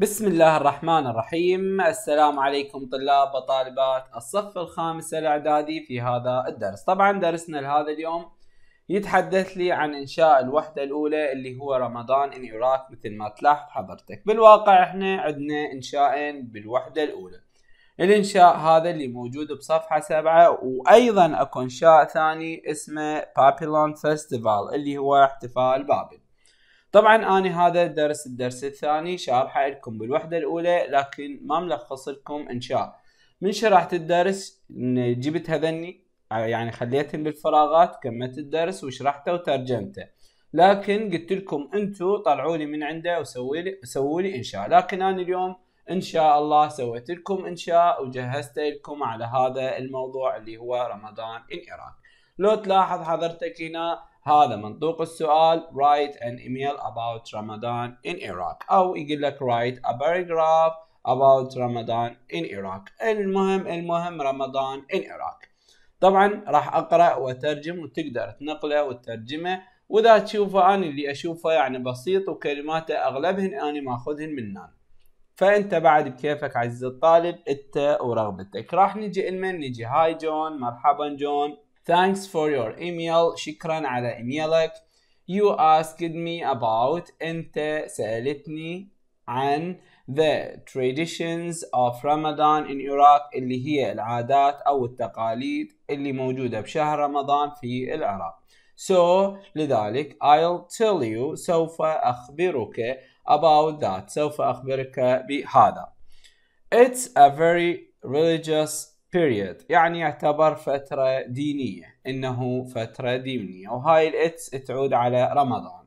بسم الله الرحمن الرحيم السلام عليكم طلاب وطالبات الصف الخامس الإعدادي في هذا الدرس طبعا درسنا لهذا اليوم يتحدث لي عن إنشاء الوحدة الأولى اللي هو رمضان إن يراك مثل ما تلاحظ حضرتك بالواقع احنا عندنا إنشاءين بالوحدة الأولى الإنشاء هذا اللي موجود بصفحة سبعة وأيضا أكو إنشاء ثاني اسمه بابلون فيستيفال اللي هو احتفال بابل طبعا أنا هذا الدرس الدرس الثاني شارحه لكم بالوحدة الأولى لكن ما ملخص لكم إنشاء من شرحت الدرس جبت هذني يعني خليتهم بالفراغات كملت الدرس وشرحته وترجمته لكن قلت لكم انتم طلعوا لي من عنده وسووا لي سووا لي انشاء لكن انا اليوم ان شاء الله سويت لكم انشاء وجهزت لكم على هذا الموضوع اللي هو رمضان ان لو تلاحظ حضرتك هنا هذا منطوق السؤال write an email about Ramadan in Iraq أو يقول لك write a paragraph about Ramadan in Iraq المهم المهم رمضان in Iraq طبعا راح أقرأ وأترجم وتقدر تنقله وترجمه وإذا تشوفه أنا اللي أشوفه يعني بسيط وكلماته أغلبهن أنا ماخذهن من نان فانت بعد بكيفك عزيز الطالب انت ورغبتك راح نجي المن نجي هاي جون مرحبا جون Thanks for your email شكرا على إيميلك. You asked me about أنت سألتني عن the traditions of Ramadan in Iraq اللي هي العادات أو التقاليد اللي موجودة بشهر رمضان في العراق. So لذلك I'll tell you سوف أخبرك about that سوف أخبرك بهذا. It's a very religious بيريد يعني يعتبر فترة دينية إنه فترة دينية وهاي الاتس تعود على رمضان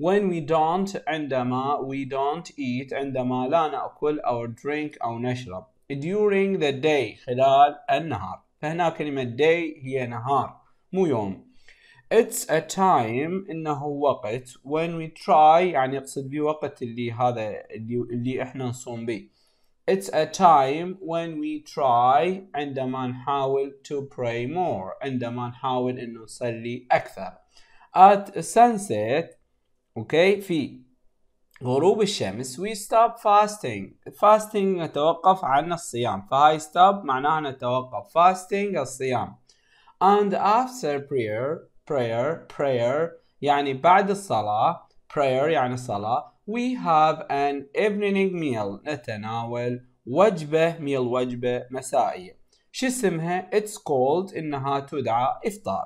when we don't عندما we don't eat عندما لا نأكل أو drink أو نشرب during the day خلال النهار فهنا كلمة day هي نهار مو يوم It's a time إنه وقت when we try يعني اقصد بوقت اللي هذا اللي, اللي إحنا نصوم به it's a time when we try عندما نحاول to pray more عندما نحاول انه نصلي اكثر at sunset okay في غروب الشمس we stop fasting fasting نتوقف عن الصيام فهاي stop معناها نتوقف fasting الصيام and after prayer prayer prayer يعني بعد الصلاة prayer يعني صلاة we have an evening meal نتناول وجبة ميل وجبة مسائية شو اسمها it's called إنها تدعى إفطار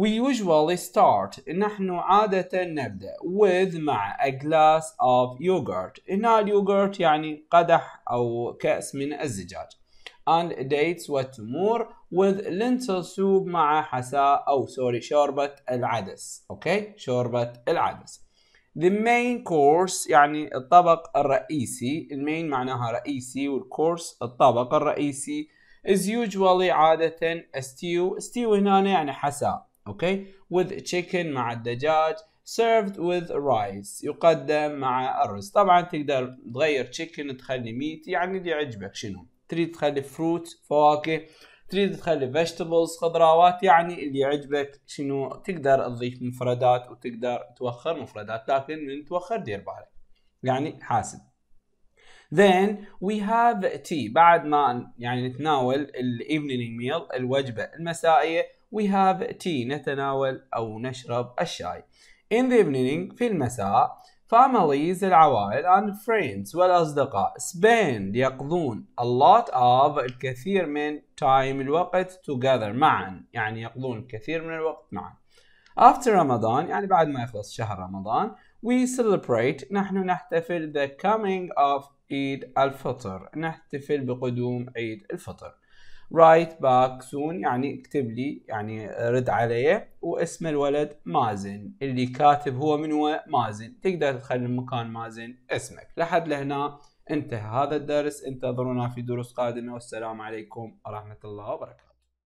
we usually start نحن عادة نبدأ with مع a glass of yogurt هنا اليوغurt يعني قدح أو كأس من الزجاج and dates وتمور with lentil soup مع حساء أو سوري شوربة العدس أوكي okay? شوربة العدس The main course يعني الطبق الرئيسي المين معناها رئيسي والكورس الطبق الرئيسي is usually عادة a stew stew هنا يعني حساء اوكي okay? with chicken مع الدجاج served with rice يقدم مع الرز طبعا تقدر تغير chicken تخلي meat يعني اللي يعجبك شنو تريد تخلي فروت فواكه تريد تخلي فيجيتابلز خضراوات يعني اللي يعجبك شنو تقدر تضيف مفردات وتقدر توخر مفردات لكن من توخر دير بالك يعني حاسب Then we have tea بعد ما يعني نتناول ال evening meal الوجبة المسائية we have tea نتناول أو نشرب الشاي in the evening في المساء families العوائل and friends والأصدقاء spend يقضون a lot of الكثير من time الوقت together معا يعني يقضون الكثير من الوقت معا after رمضان يعني بعد ما يخلص شهر رمضان we celebrate نحن نحتفل the coming of Eid al-Fitr نحتفل بقدوم عيد الفطر رايت باك سون يعني اكتب لي يعني رد علي واسم الولد مازن اللي كاتب هو من هو مازن تقدر تخلي المكان مازن اسمك لحد لهنا انتهى هذا الدرس انتظرونا في دروس قادمة والسلام عليكم ورحمة الله وبركاته